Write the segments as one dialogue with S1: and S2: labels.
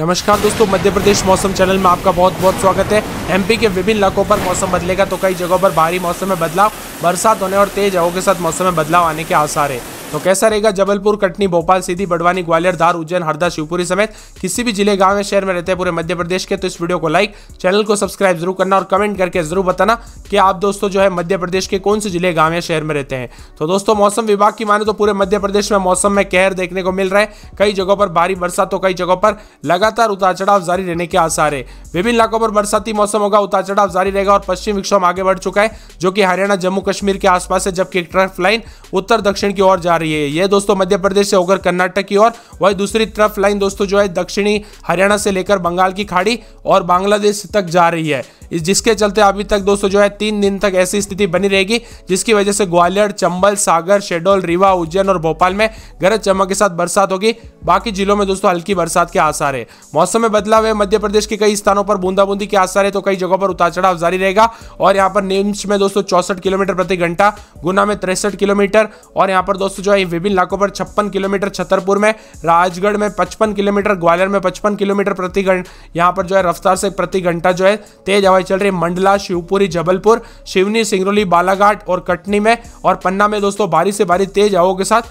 S1: नमस्कार दोस्तों मध्य प्रदेश मौसम चैनल में आपका बहुत बहुत स्वागत है एमपी के विभिन्न इलाकों पर मौसम बदलेगा तो कई जगहों पर भारी मौसम में बदलाव बरसात होने और तेज हवाओं के साथ मौसम में बदलाव आने के आसार है तो कैसा रहेगा जबलपुर कटनी भोपाल सीधी बड़वानी ग्वालियर धार उज्जैन हरदा शिवपुरी समेत किसी भी जिले गांव या शहर में रहते हैं पूरे मध्य प्रदेश के तो इस वीडियो को लाइक चैनल को सब्सक्राइब जरूर करना और कमेंट करके जरूर बताना कि आप दोस्तों जो है मध्य प्रदेश के कौन से जिले गांव या शहर में रहते हैं तो दोस्तों मौसम विभाग की माने तो पूरे मध्य प्रदेश में मौसम में कहर देखने को मिल रहा है कई जगहों पर भारी बरसात तो कई जगहों पर लगातार उतार चढ़ाव जारी रहने के आसार है विभिन्न इलाकों पर बरसाती मौसम होगा उतार चढ़ाव जारी रहेगा और पश्चिम विक्षोभ आगे बढ़ चुका है जो कि हरियाणा जम्मू कश्मीर के आसपास है जबकि एक ट्रफ लाइन उत्तर दक्षिण की ओर जा रही है यह दोस्तों मध्य प्रदेश से होकर कर्नाटक की ओर वही दूसरी तरफ लाइन दोस्तों जो है दक्षिणी हरियाणा से लेकर बंगाल की खाड़ी और बांग्लादेश तक जा रही है जिसके चलते अभी तक दोस्तों जो है तीन दिन तक ऐसी स्थिति बनी रहेगी जिसकी वजह से ग्वालियर चंबल सागर शेडोल रीवा उज्जैन और भोपाल में गरज चमक के साथ बरसात होगी बाकी जिलों में दोस्तों हल्की बरसात के आसार है मौसम में बदलाव है मध्य प्रदेश के कई स्थानों पर बूंदाबूंदी के आसार है तो कई जगहों पर उतार चढ़ाव जारी रहेगा और यहाँ पर निम्स में दोस्तों चौसठ किलोमीटर प्रति घंटा गुना में तिरसठ किलोमीटर और यहाँ पर दोस्तों जो है विभिन्न इलाकों पर छप्पन किलोमीटर छतरपुर में राजगढ़ में पचपन किलोमीटर ग्वालियर में पचपन किलोमीटर प्रति घंटा यहाँ पर जो है रफ्तार से प्रति घंटा जो है तेज हवाएं चल रही है मंडला शिवपुरी जबलपुर शिवनी सिंगरौली बालाघाट और कटनी में और पन्ना में दोस्तों भारी से भारी तेज हवाओं के साथ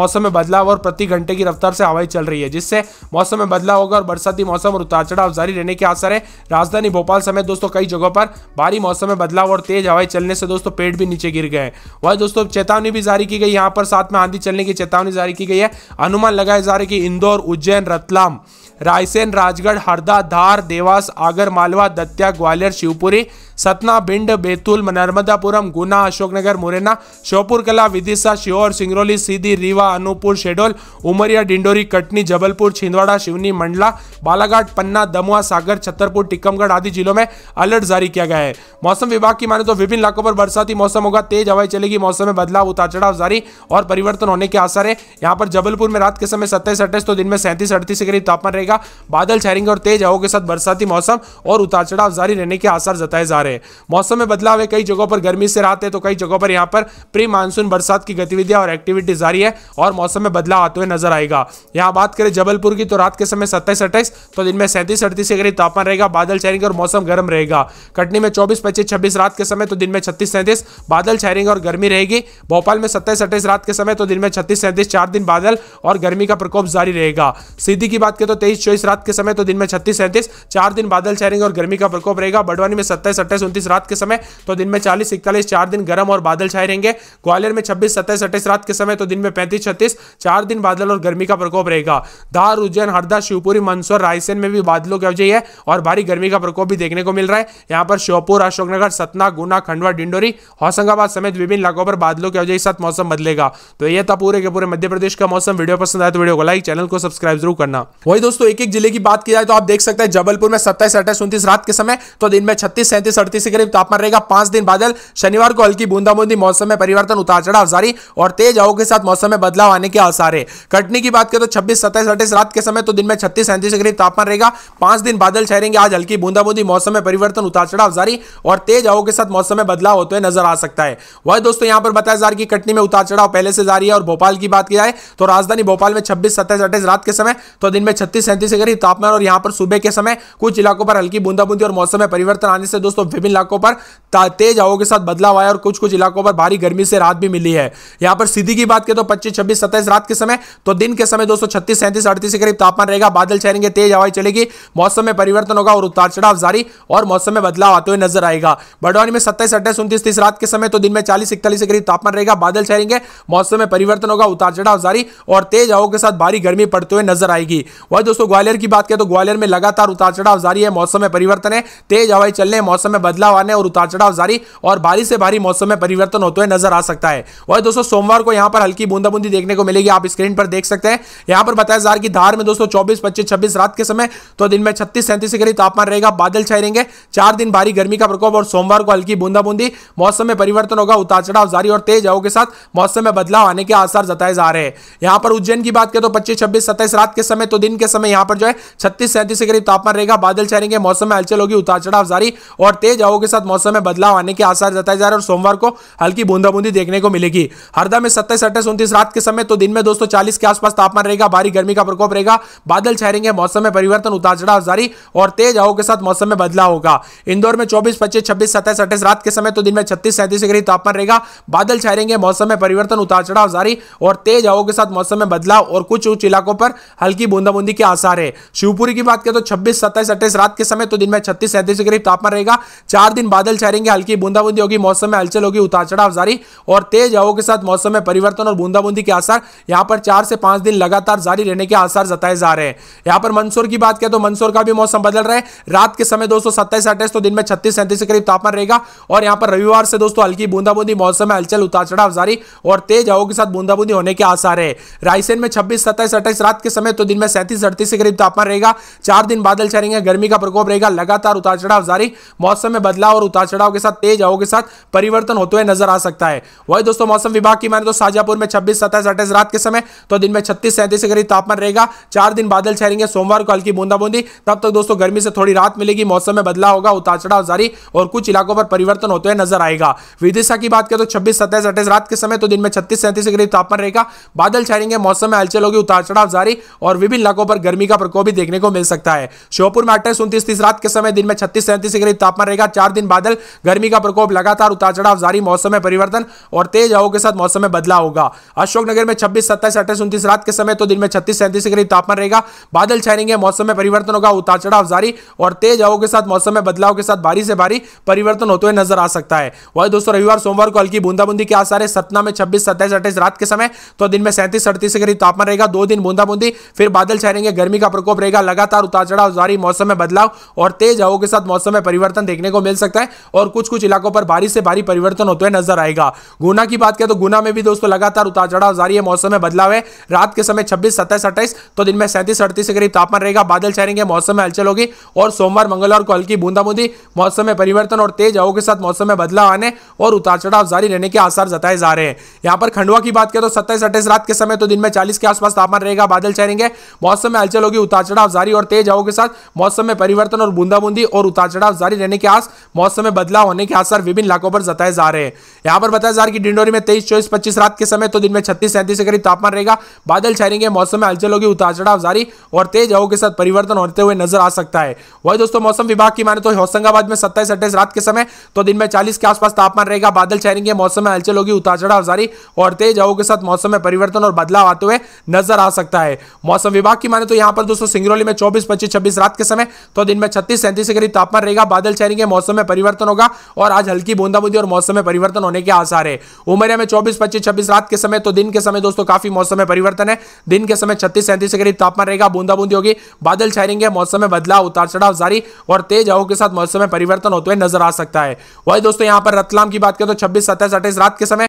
S1: मौसम में बदलाव और प्रति घंटे की रफ्तार से हवाएं चल रही है जिससे मौसम में बदलाव होगा और बरसाती मौसम और उतार चढ़ाव जारी रहने के आसार है राजधानी भोपाल समेत दोस्तों कई जगहों पर भारी मौसम में बदलाव और तेज हवाएं चलने से दोस्तों पेड़ भी नीचे गिर गए वह दोस्तों चेतावनी भी जारी की गई यहाँ पर साथ में आंधी चलने की चेतावनी जारी की गई है अनुमान लगाया जा रहा है कि इंदौर उज्जैन रतलाम रायसेन राजगढ़ हरदा धार देवास आगर मालवा दत्या ग्वालियर शिवपुरी सतना भिंड बैतूल नर्मदापुरम गुना अशोकनगर मुरैना श्योपुर कला विदिशा श्योर सिंगरौली सीधी रीवा अनूपपुर शेडोल उमरिया डिंडोरी कटनी जबलपुर छिंदवाड़ा शिवनी मंडला बालाघाट पन्ना दमुआ सागर छतरपुर टीकमगढ़ आदि जिलों में अलर्ट जारी किया गया है मौसम विभाग की माने तो विभिन्न इलाकों पर बरसाती मौसम होगा तेज हवाएं चलेगी मौसम में बदलाव उतार चढ़ाव जारी और परिवर्तन होने के आसार है यहाँ पर जबलपुर में रात के समय सत्ताईस अट्ठाईस तो दिन में सैंतीस अड़तीस के करीब तापमान रहेगा बादल छहरेंगे और तेज हवाओं के साथ बरसाती मौसम और उतार चढ़ाव जारी रहने के आसार जताए जा रहे है मौसम में बदलाव है कई जगहों पर गर्मी से रहते हैं तो कई जगहों पर यहाँ पर प्री मानसून बरसात की गतिविधियां और एक्टिविटी जारी है और मौसम में बदलाव आते हुए नजर आएगा यहाँ बात करें जबलपुर की तो रात के समय सत्ताईस अट्ठाईस तो दिन में सैंतीस अड़तीस के करीब तापमान रहेगा बादल छाएंगे और मौसम गर्म रहेगा कटनी में चौबीस पच्चीस छब्बीस रात के समय तो दिन में छत्तीस सैंतीस बादल छाएंगे और गर्मी रहेगी भोपाल में सत्ताईस अट्ठाईस रात के समय तो दिन में छत्तीस सैंतीस चार दिन बादल और गर्मी का प्रकोप जारी रहेगा सीधी की बात करें तो तेईस चौबीस रात के समय तो दिन में छत्तीस सैंतीस चार दिन बादल छाएंगे और गर्मी का प्रकोप रहेगा बड़वानी में सत्ताईस अट्ठाईस सत्ताईस उनतीस रात के समय तो दिन में चालीस इकतालीस चार दिन गर्म और बादल छाए रहेंगे ग्वालियर में छब्बीस सत्ताईस अट्ठाईस रात के समय तो दिन में पैंतीस छत्तीस चार दिन बादल और गर्मी का प्रकोप रहेगा धार उज्जैन हरदा शिवपुरी मंदसौर रायसेन में भी बादलों की वजह है और भारी गर्मी का प्रकोप भी देखने को मिल रहा है यहाँ पर श्योपुर अशोकनगर सतना गुना खंडवा डिंडोरी होशंगाबाद समेत विभिन्न इलाकों पर बादलों की वजह के साथ मौसम बदलेगा तो यह था पूरे के पूरे मध्य प्रदेश का मौसम वीडियो पसंद आया तो वीडियो को लाइक चैनल को सब्सक्राइब जरूर करना वही दोस्तों एक एक जिले की बात की जाए तो आप देख सकते हैं जबलपुर में सत्ताईस अट्ठाईस उन्तीस रात के समय तो दिन में छत्तीस सैंतीस अड़तीस के करीब तापमान रहेगा पांच दिन बादल शनिवार को हल्की बूंदाबूंदी मौसम में परिवर्तन उतार चढ़ाव जारी और तेज हवा के साथ मौसम में बदलाव आने के आसार है कटनी की बात करें तो छब्बीस सत्ताईस अट्ठाईस रात के समय तो दिन में छत्तीस सैंतीस के करीब तापमान रहेगा पांच दिन बादल छहरेंगे आज हल्की बूंदाबूंदी मौसम में परिवर्तन उतार चढ़ाव जारी और तेज हवा के साथ मौसम में बदलाव होते हुए नजर आ सकता है वह दोस्तों यहां पर बताया जा रहा कि कटनी में उतार चढ़ाव पहले से जारी है और भोपाल की बात की जाए तो राजधानी भोपाल में छब्बीस सत्ताईस अट्ठाईस रात के समय तो दिन में छत्तीस सैंतीस के करीब तापमान और यहां पर सुबह के समय कुछ इलाकों पर हल्की बूंदाबूंदी और मौसम में परिवर्तन आने से दोस्तों विभिन्न इलाकों पर तेज हवाओं के साथ बदलाव आया और कुछ कुछ इलाकों पर भारी गर्मी से राहत भी मिली है यहां पर सीधी की बात करें तो पच्चीस छब्बीस सत्ताईस रात के समय तो दिन के समय सौ छत्तीस सैंतीस अड़तीस के करीब तापमान रहेगा बादल छहेंगे तेज हवाएं चलेगी मौसम में परिवर्तन होगा और उतार चढ़ाव जारी और मौसम में बदलाव आते हुए नजर आएगा बडवानी में सत्ताईस अट्ठाईस उन्तीस तीस रात के समय तो दिन में चालीस इकतालीस के करीब तापमान रहेगा बादल छहेंगे मौसम में परिवर्तन होगा उतार चढ़ाव जारी और तेज हवाओं के साथ भारी गर्मी पड़ते हुए नजर आएगी वही दोस्तों ग्वालियर की बात करें तो ग्वालियर में लगातार उतार चढ़ाव जारी है मौसम में परिवर्तन है तेज हवाएं चलने मौसम में में बदलाव आने और उतार चढ़ाव जारी और बारिश से भारी मौसम में परिवर्तन होते हुए नजर आ सकता है वही दोस्तों सोमवार को यहाँ पर हल्की बूंदाबूंदी देखने को मिलेगी आप स्क्रीन पर देख सकते हैं यहाँ पर बताया जा रहा है कि धार में दोस्तों चौबीस पच्चीस छब्बीस रात के समय तो दिन में छत्तीस सैंतीस के करीब तापमान रहेगा बादल छाए रहेंगे चार दिन भारी गर्मी का प्रकोप और सोमवार को हल्की बूंदाबूंदी मौसम में परिवर्तन होगा उतार चढ़ाव जारी और तेज हवा के साथ मौसम में बदलाव आने के आसार जताए जा रहे हैं यहाँ पर उज्जैन की बात करें तो पच्चीस छब्बीस सत्ताईस रात के समय तो दिन के समय यहाँ पर जो है छत्तीस सैंतीस के करीब तापमान रहेगा बादल छाएंगे मौसम में हलचल होगी उतार चढ़ाव जारी और तेज तेज हवाओं के साथ मौसम में बदलाव आने के आसार जताए जा रहे हैं और सोमवार को हल्की बूंदाबूंदी देखने को मिलेगी हरदा में सत्ताईस अट्ठाईस उन्तीस रात के समय तो दिन में दोस्तों चालीस के आसपास तापमान रहेगा भारी गर्मी का प्रकोप रहेगा बादल छहरेंगे मौसम में परिवर्तन उतार चढ़ाव जारी और तेज हवाओं के साथ मौसम में बदलाव होगा इंदौर में चौबीस पच्चीस छब्बीस सत्ताईस अट्ठाईस रात के समय तो दिन में छत्तीस सैंतीस डिग्री तापमान रहेगा बादल छहरेंगे मौसम में परिवर्तन उतार चढ़ाव जारी और तेज हवाओं के साथ मौसम में बदलाव और कुछ उच्च इलाकों पर हल्की बूंदाबूंदी के आसार है शिवपुरी की बात करें तो छब्बीस सत्ताईस अट्ठाईस रात के समय तो दिन में छत्तीस सैंतीस डिग्री तापमान रहेगा चार दिन बादल छाएंगे हल्की बूंदाबूंदी होगी मौसम में हलचल होगी उतार चढ़ाव जारी और तेज हवाओं के साथ मौसम में परिवर्तन और बूंदाबूंदी के आसार यहाँ पर चार से पांच दिन लगातार जारी रहने के आसार जताए जा रहे हैं यहाँ पर मंदसौर की बात करें तो मंदसौर का भी मौसम बदल रहा है रात के समय दोस्तों सत्ताईस अट्ठाईस तो दिन में छत्तीस सैंतीस के करीब तापमान रहेगा और यहाँ पर रविवार से दोस्तों हल्की बूंदाबूंदी मौसम में हलचल उतार चढ़ाव जारी और तेज हवाओं के साथ बूंदाबूंदी होने के आसार है रायसेन में छब्बीस सत्ताईस अट्ठाईस रात के समय तो दिन में सैंतीस अड़तीस के करीब तापमान रहेगा चार दिन बादल छाएंगे गर्मी का प्रकोप रहेगा लगातार उतार चढ़ाव जारी मौसम मौसम में बदलाव और उतार चढ़ाव के साथ तेज हवाओं के साथ परिवर्तन होते हुए नजर आ सकता है वही दोस्तों मौसम विभाग की माने तो शाजापुर में छब्बीस सत्ताईस अट्ठाईस रात के समय तो दिन में छत्तीस सैंतीस के करीब तापमान रहेगा चार दिन बादल छहेंगे सोमवार को हल्की बूंदाबूंदी तब तक दोस्तों गर्मी से थोड़ी राहत मिलेगी मौसम में बदलाव होगा उतार चढ़ाव जारी और कुछ इलाकों पर परिवर्तन होते हुए नजर आएगा विदिशा की बात करें तो छब्बीस सत्ताईस अट्ठाईस रात के समय तो दिन में छत्तीस सैंतीस के करीब तापमान रहेगा बादल छहरेंगे मौसम में हलचल होगी उतार चढ़ाव जारी और विभिन्न इलाकों पर गर्मी का प्रकोप भी देखने को मिल सकता है श्योपुर में अट्ठाईस उन्तीस तीस रात के समय दिन में छत्तीस सैंतीस के करीब तापमान रहेगा चार दिन बादल गर्मी का प्रकोप लगातार उतार चढ़ाव जारी मौसम में परिवर्तन और तेज हवा के साथ मौसम में बदलाव होगा अशोकनगर में छब्बीस सत्ताईस अट्ठाईस उन्तीस रात के समय तो दिन में छत्तीस सैंतीस के करीब तापमान रहेगा बादल छाएंगे मौसम में परिवर्तन होगा उतार चढ़ाव जारी और तेज हवा के साथ मौसम में बदलाव के साथ भारी से भारी परिवर्तन होते हुए नजर आ सकता है वही दोस्तों रविवार सोमवार को हल्की बूंदाबूंदी के आसार है सतना में छब्बीस सत्ताईस अट्ठाईस रात के समय तो दिन में सैंतीस अड़तीस के करीब तापमान रहेगा दो दिन बूंदाबूंदी फिर बादल छाएंगे गर्मी का प्रकोप रहेगा लगातार उतार चढ़ाव जारी मौसम में बदलाव और तेज हवा के साथ मौसम में परिवर्तन देखने देखने को मिल सकता है और कुछ कुछ इलाकों पर भारी से भारी परिवर्तन होते हुए नजर आएगा गुना की बात करें तो गुना में भी दोस्तों लगातार उतार चढ़ाव जारी है मौसम में बदलाव है रात के समय छब्बीस सत्ताईस अट्ठाईस तो दिन में सैंतीस अड़तीस के करीब तापमान रहेगा बादल छहरेंगे मौसम में हलचल होगी और सोमवार मंगलवार को हल्की बूंदाबूंदी मौसम में परिवर्तन और तेज हवा के साथ मौसम में बदलाव आने और उतार चढ़ाव जारी रहने के आसार जताए जा रहे हैं यहाँ पर खंडवा की बात करें तो सत्ताईस अट्ठाईस रात के समय तो दिन में चालीस के आसपास तापमान रहेगा बादल छहरेंगे मौसम में हलचल होगी उतार चढ़ाव जारी और तेज हवा के साथ मौसम में परिवर्तन और बूंदाबूंदी और उतार चढ़ाव जारी रहने के पास मौसम में बदलाव होने के आसार विभिन्न इलाकों पर जताए जा रहे हैं यहाँ पर बताया जा रहा है कि डिंडोरी में तेईस चौबीस पच्चीस रात के समय तो दिन में छत्तीस सैंतीस के करीब तापमान रहेगा बादल छाएंगे मौसम में हलचल होगी उतार चढ़ाव जारी और तेज हवा के साथ परिवर्तन होते हुए नजर आ सकता है वही दोस्तों मौसम विभाग की माने तो होशंगाबाद में सत्ताईस अट्ठाईस रात के समय तो दिन में चालीस के आसपास तापमान रहेगा बादल छाएंगे मौसम में हलचल होगी उतार चढ़ाव जारी और तेज हवा के साथ मौसम में परिवर्तन और बदलाव आते हुए नजर आ सकता है मौसम विभाग की माने तो यहाँ पर दोस्तों सिंगरौली में चौबीस पच्चीस छब्बीस रात के समय तो दिन में छत्तीस सैंतीस के करीब तापमान रहेगा बादल छाएंगे के मौसम में परिवर्तन होगा और आज हल्की बूंदाबूंदी और मौसम में परिवर्तन होने के आसार है उमरिया में चौबीस पच्चीस छब्बीस रात के समय तो दिन के समय दोस्तों काफी मौसम में परिवर्तन है दिन के समय छत्तीस सैंतीस के करीब तापमान रहेगा बूंदाबूंदी होगी बादल छाएंगे मौसम में बदलाव उतार चढ़ाव जारी और तेज हवा के साथ मौसम में परिवर्तन होते हुए नजर आ सकता है वही दोस्तों यहाँ पर रतलाम की बात करें तो छब्बीस सत्ताईस अट्ठाईस रात के समय